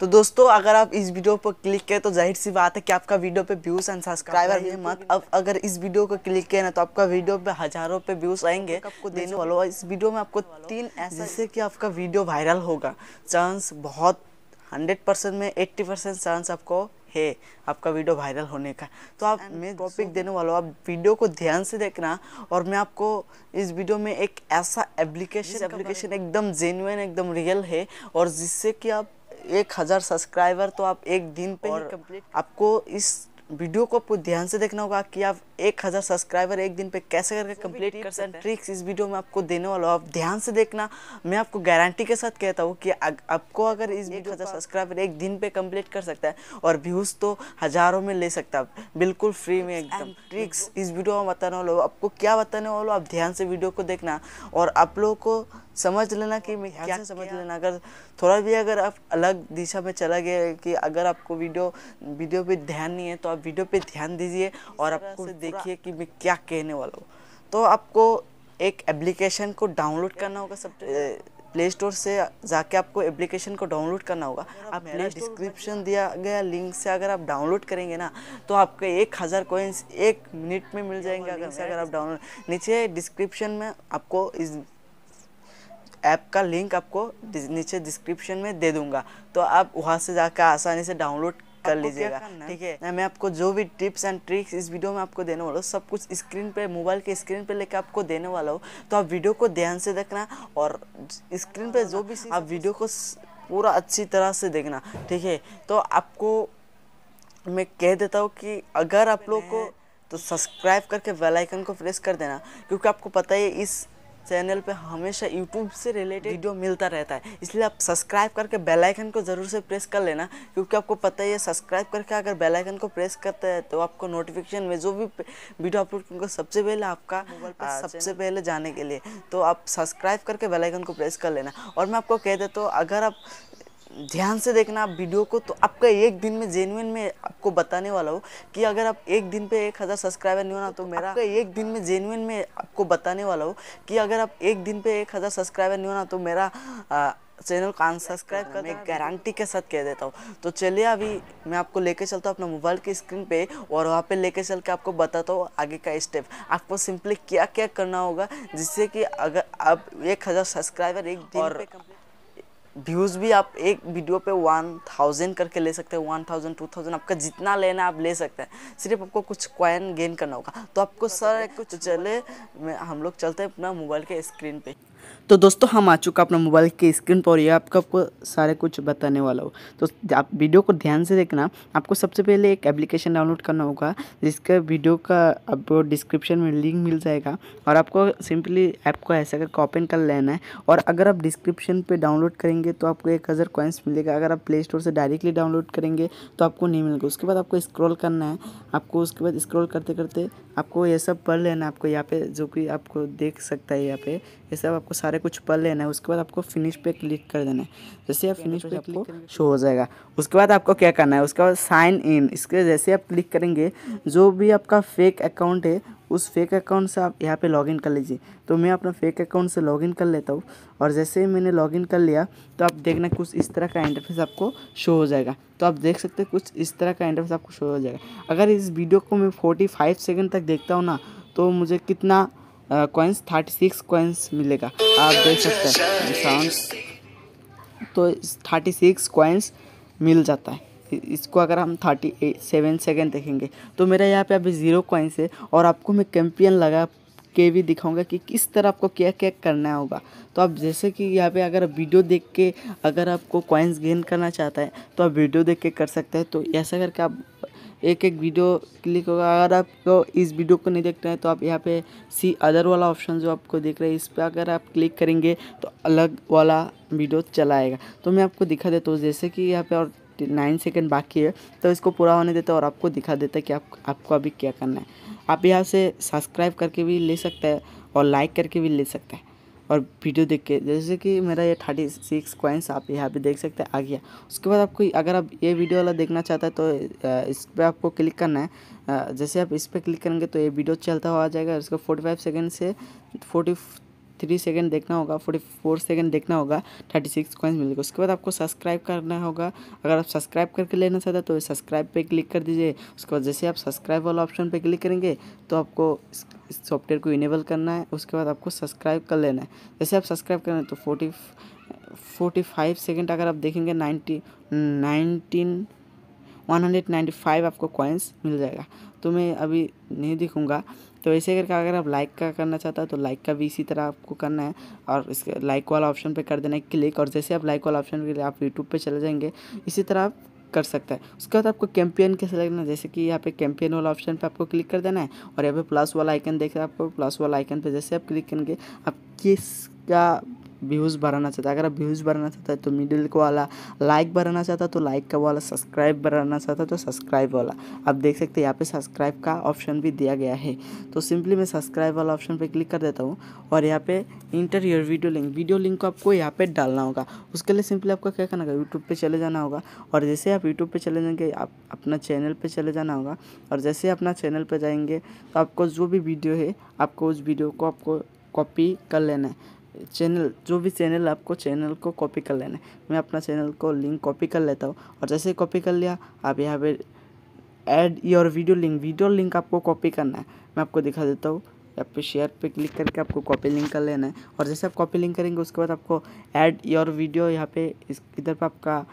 तो दोस्तों अगर आप इस वीडियो पर क्लिक करें तो जाहिर सी बात है कि आपका वीडियो पे व्यूज़ एंड सब्सक्राइबर भी मत अब अगर इस वीडियो को क्लिक करें ना तो आपका वीडियो पे हज़ारों पे व्यूज़ आएंगे आपको देने वालों इस वीडियो में आपको तीन ऐसे जिससे कि आपका वीडियो वायरल होगा चांस बहुत हंड्रेड परसेंट में एट्टी परसेंट चांस आपको है आपका वीडियो वायरल होने का तो आप मैं टॉपिक देने वाला हूँ आप वीडियो को ध्यान से देखना और मैं आपको इस वीडियो में एक ऐसा एप्लीकेशन एप्लीकेशन एकदम जेन्यून एकदम रियल है और जिससे कि आप एक हज़ार सब्सक्राइबर तो आप एक दिन पे और आपको इस वीडियो को ध्यान से देखना होगा कि आप एक हज़ार सब्सक्राइबर एक दिन पे कैसे करके कंप्लीट कर सकते ट्रिक्स इस वीडियो में आपको देने वाला हूँ आप ध्यान से देखना मैं आपको गारंटी के साथ कहता हूँ कि आपको अगर इस एक हज़ार सब्सक्राइबर एक दिन पे कंप्लीट कर सकता है और व्यूज़ तो हज़ारों में ले सकता है बिल्कुल फ्री में एकदम ट्रिक्स इस वीडियो में बताने वाला हूँ आपको क्या बताने वाला आप ध्यान से वीडियो को देखना और आप लोगों को समझ लेना कि मैं क्या समझ लेना अगर थोड़ा भी अगर आप अलग दिशा में चला गया कि अगर आपको वीडियो वीडियो पे ध्यान नहीं है तो आप वीडियो पे ध्यान दीजिए और आपको देखिए कि मैं क्या कहने वाला हूँ तो आपको एक एप्लीकेशन को डाउनलोड करना होगा सब प्ले स्टोर से जाके आपको एप्लीकेशन को डाउनलोड करना होगा आप मेरा डिस्क्रिप्शन दिया गया लिंक से अगर आप डाउनलोड करेंगे ना तो आपको एक हज़ार कोइंस एक मिनट में मिल जाएंगे अगर से अगर आप डाउनलोड नीचे डिस्क्रिप्शन में आपको इस ऐप का लिंक आपको नीचे डिस्क्रिप्शन में दे दूंगा तो आप वहाँ से जाकर आसानी से डाउनलोड कर लीजिएगा ठीक है मैं आपको जो भी टिप्स एंड ट्रिक्स इस वीडियो में आपको देने वाला हूँ सब कुछ स्क्रीन पे मोबाइल के स्क्रीन पे लेके आपको देने वाला हूँ तो आप वीडियो को ध्यान से देखना और स्क्रीन पे जो भी आप वीडियो को पूरा अच्छी तरह से देखना ठीक है तो आपको मैं कह देता हूँ कि अगर आप लोग को तो सब्सक्राइब करके बेल आइकन को प्रेस कर देना क्योंकि आपको पता है इस चैनल पे हमेशा यूट्यूब से रिलेटेड वीडियो मिलता रहता है इसलिए आप सब्सक्राइब करके बेल आइकन को ज़रूर से प्रेस कर लेना क्योंकि आपको पता ही है सब्सक्राइब करके अगर बेल आइकन को प्रेस करते हैं तो आपको नोटिफिकेशन में जो भी वीडियो अपलोड करूँगा सबसे पहले आपका सबसे पहले जाने के लिए तो आप सब्सक्राइब करके बेलाइकन को प्रेस कर लेना और मैं आपको कह देता हूँ अगर आप ध्यान से देखना आप वीडियो को तो आपका एक दिन में जेनुइन में आपको बताने वाला हूँ कि अगर आप एक दिन पे एक हज़ार सब्सक्राइबर नहीं होना तो मेरा आपका एक दिन में जेनुइन में आपको बताने वाला हूँ कि अगर आप एक दिन पे एक हज़ार सब्सक्राइबर नहीं होना तो मेरा चैनल को अनसब्सक्राइब कर मैं गारंटी के साथ कह देता हूँ तो चलिए अभी मैं आपको लेके चलता हूँ अपना मोबाइल की स्क्रीन पे और वहाँ पे लेके चल के आपको बताता हूँ आगे का स्टेप आपको सिंपली क्या क्या करना होगा जिससे कि अगर आप एक हज़ार सब्सक्राइबर एक दिन और व्यूज़ भी आप एक वीडियो पे वन थाउजेंड करके ले सकते हैं वन थाउजेंड टू थाउजेंड आपका जितना लेना आप ले सकते हैं सिर्फ आपको कुछ क्वाइन गेन करना होगा तो आपको सर कुछ चले हम लोग चलते हैं अपना मोबाइल के स्क्रीन पे तो दोस्तों हम आ चुका अपना मोबाइल के स्क्रीन पर ये आपका आपको सारे कुछ बताने वाला हो तो आप वीडियो को ध्यान से देखना आपको सबसे पहले एक एप्लीकेशन डाउनलोड करना होगा जिसका वीडियो का आपको डिस्क्रिप्शन में लिंक मिल जाएगा और आपको सिंपली ऐप को ऐसा कर ओपन कर लेना है और अगर आप डिस्क्रिप्शन पर डाउनलोड करेंगे तो आपको एक हज़ार कॉइंस मिलेगा अगर आप प्ले स्टोर से डायरेक्टली डाउनलोड करेंगे तो आपको नहीं मिलेगा उसके बाद आपको स्क्रॉल करना है आपको उसके बाद स्क्रॉल करते करते आपको ये सब पढ़ लेना है आपको यहाँ पे जो कि आपको देख सकता है यहाँ पे ये सब आपको सारे कुछ पढ़ लेना है उसके बाद आपको फिनिश पे क्लिक कर देना है जैसे आप फिनिश पे आपको शो हो जाएगा उसके बाद आपको क्या करना है उसके बाद साइन इन इसके जैसे आप क्लिक करेंगे जो भी आपका फेक अकाउंट है उस फेक अकाउंट से आप यहाँ पे लॉगिन कर लीजिए तो मैं अपना फेक अकाउंट से लॉगिन कर लेता हूँ और जैसे ही मैंने लॉगिन कर लिया तो आप देखना कुछ इस तरह का इंटरफेस आपको शो हो जाएगा तो आप देख सकते हैं कुछ इस तरह का इंटरफेस आपको शो हो जाएगा अगर इस वीडियो को मैं फोर्टी फाइव सेकेंड तक देखता हूँ ना तो मुझे कितना कॉइन्स थर्टी सिक्स कॉइन्स मिलेगा आप देख सकते हैं साउंड तो थर्टी सिक्स कोइंस मिल जाता है इसको अगर हम थर्टी सेवन सेकेंड देखेंगे तो मेरा यहाँ पे अभी ज़ीरो कॉइंस है और आपको मैं कैंपियन लगा के भी दिखाऊंगा कि किस तरह आपको क्या क्या करना होगा तो आप जैसे कि यहाँ पे अगर वीडियो देख के अगर आपको कॉइन्स गेन करना चाहता है तो आप वीडियो देख के कर सकते हैं तो ऐसा करके आप एक एक वीडियो क्लिक होगा अगर आपको इस वीडियो को नहीं देख रहे हैं तो आप यहाँ पे सी अदर वाला ऑप्शन जो आपको देख रहे हैं इस पर अगर आप क्लिक करेंगे तो अलग वाला वीडियो चलाएगा तो मैं आपको दिखा देता हूँ जैसे कि यहाँ पे और नाइन सेकेंड बाकी है तो इसको पूरा होने देते और आपको दिखा देता है कि आप आपको अभी क्या करना है आप यहाँ से सब्सक्राइब करके भी ले सकते हैं और लाइक करके भी ले सकते हैं और वीडियो देख के जैसे कि मेरा ये थर्टी सिक्स क्वाइंस आप यहाँ पे देख सकते हैं आ गया उसके बाद आपको अगर आप ये वीडियो वाला देखना चाहता है तो इस पर आपको क्लिक करना है जैसे आप इस पर क्लिक करेंगे तो ये वीडियो चलता हुआ आ जाएगा इसका फोर्टी फाइव सेकेंड से फोर्टी थ्री सेकेंड देखना होगा फोर्टी फोर सेकेंड देखना होगा थर्टी सिक्स कॉइन्स मिलेगा उसके बाद आपको सब्सक्राइब करना होगा अगर आप सब्सक्राइब करके लेना चाहते तो सब्सक्राइब पे क्लिक कर दीजिए उसके बाद जैसे आप सब्सक्राइब वाला ऑप्शन पे क्लिक करेंगे तो आपको इस सॉफ्टवेयर को इनेबल करना है उसके बाद आपको सब्सक्राइब कर लेना है जैसे आप सब्सक्राइब करें तो फोर्टी फोर्टी फाइव सेकेंड अगर आप देखेंगे नाइन्टी नाइनटीन 195 आपको कॉइन्स मिल जाएगा तो मैं अभी नहीं दिखूँगा तो ऐसे करके अगर आप लाइक का करना चाहता है तो लाइक का भी इसी तरह आपको करना है और इसके लाइक वाला ऑप्शन पे कर देना है क्लिक और जैसे आप लाइक वाला ऑप्शन के लिए आप यूट्यूब पे चले जाएंगे इसी तरह आप कर सकता है उसके बाद आपको कैंपियन कैसे लगना है जैसे कि यहाँ पे कैंपियन वाला ऑप्शन पे आपको क्लिक कर देना है और यहाँ पे प्लस वाला आइकन देख रहे हैं आपको प्लस वाला आइकन पे जैसे आप क्लिक करेंगे आप किस का व्यूज़ बढ़ाना चाहता है अगर आप व्यूज़ बढ़ाना चाहता है तो मिडिल को वाला लाइक बढ़ाना चाहता है तो लाइक का वाला सब्सक्राइब बढ़ाना चाहता है तो सब्सक्राइब वाला आप देख सकते हैं यहाँ पे सब्सक्राइब का ऑप्शन भी दिया गया है तो सिंपली मैं सब्सक्राइब वाला ऑप्शन पर क्लिक कर देता हूँ और यहाँ पे enter your video link video link को आपको यहाँ पर डालना होगा उसके लिए सिंपली आपको क्या करना होगा यूट्यूब पर चले जाना होगा और जैसे आप यूट्यूब पर चले जाएंगे आप अपना चैनल पर चले जाना होगा और जैसे अपना चैनल पर जाएंगे तो आपको जो भी वीडियो है आपको उस वीडियो को आपको कॉपी कर लेना है चैनल जो भी चैनल आपको चैनल को कॉपी कर लेना है मैं अपना चैनल को लिंक कॉपी कर लेता हूँ और जैसे कॉपी कर लिया आप यहाँ पे add your video link video link आपको कॉपी करना है मैं आपको दिखा देता हूँ यहाँ पे शेयर पे क्लिक करके आपको कॉपी लिंक कर लेना है और जैसे आप कॉपी लिंक करेंगे उसके बाद आपको ऐड योर वीडियो यहाँ पे इस इधर पर आपका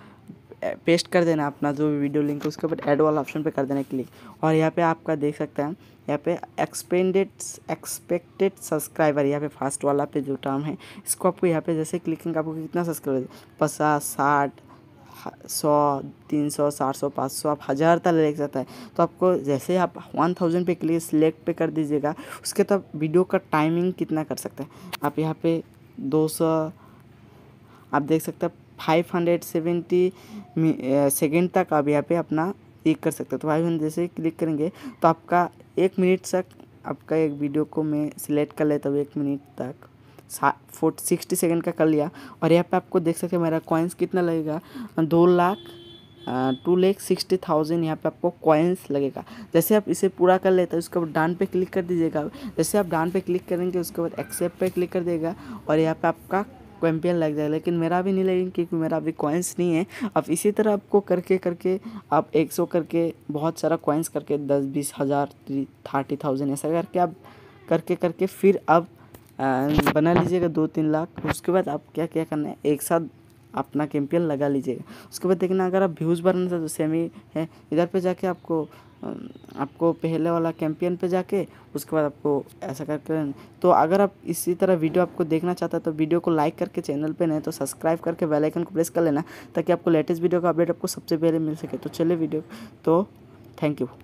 पेस्ट कर देना अपना जो भी वीडियो लिंक है उसके ऊपर एड वाला ऑप्शन पे कर देना क्लिक और यहाँ पे आपका देख सकते हैं यहाँ पे एक्सपेंडेड एक्सपेक्टेड सब्सक्राइबर यहाँ पे फास्ट वाला पे जो टर्म है इसको आपको यहाँ पे जैसे क्लिक करेंगे आपको कितना सब्सक्राइबर पचास साठ सौ तीन सौ चार सौ पाँच सौ आप हज़ार तक ले सकता है तो आपको जैसे आप वन थाउजेंड पे क्लिक सिलेक्ट पे कर दीजिएगा उसके तब वीडियो का टाइमिंग कितना कर सकते हैं आप यहाँ पे दो सौ आप देख सकते हैं फाइव हंड्रेड सेवेंटी सेकेंड तक आप यहाँ पे अपना क्लिक कर सकते हो तो फाइव हंड्रेड जैसे क्लिक करेंगे तो आपका एक मिनट तक आपका एक वीडियो को मैं सिलेक्ट कर लेता हूँ एक मिनट तक फोर्ट सिक्सटी सेकेंड का कर लिया और यहाँ पे आपको देख सकते हैं मेरा कॉइन्स कितना लगेगा दो lakh two lakh sixty thousand यहाँ पे आपको कॉइन्स लगेगा जैसे आप इसे पूरा कर लेते हैं उसके बाद डान पे क्लिक कर दीजिएगा जैसे आप डान पे क्लिक करेंगे उसके बाद एक्सेप्ट पे क्लिक कर देगा और यहाँ पे आपका आपको एम लग जाएगा लेकिन मेरा भी नहीं लगेगा क्योंकि मेरा अभी कॉइन्स नहीं है अब इसी तरह आपको करके करके आप 100 करके बहुत सारा कॉइन्स करके दस बीस हज़ार थर्टी थाउजेंड ऐसा करके आप करके करके फिर आप बना लीजिएगा दो तीन लाख उसके बाद आप क्या क्या करना है एक साथ अपना कैंपियन लगा लीजिएगा उसके बाद देखना अगर आप व्यूज़ बनाना चाहते तो सेमी है इधर पे जाके आपको आपको पहले वाला कैंपियन पे जाके उसके बाद आपको ऐसा करके तो अगर आप इसी तरह वीडियो आपको देखना चाहता है तो वीडियो को लाइक करके चैनल पे नहीं तो सब्सक्राइब करके बेल आइकन को प्रेस कर लेना ताकि आपको लेटेस्ट वीडियो का अपडेट आपको सबसे पहले मिल सके तो चलिए वीडियो तो थैंक यू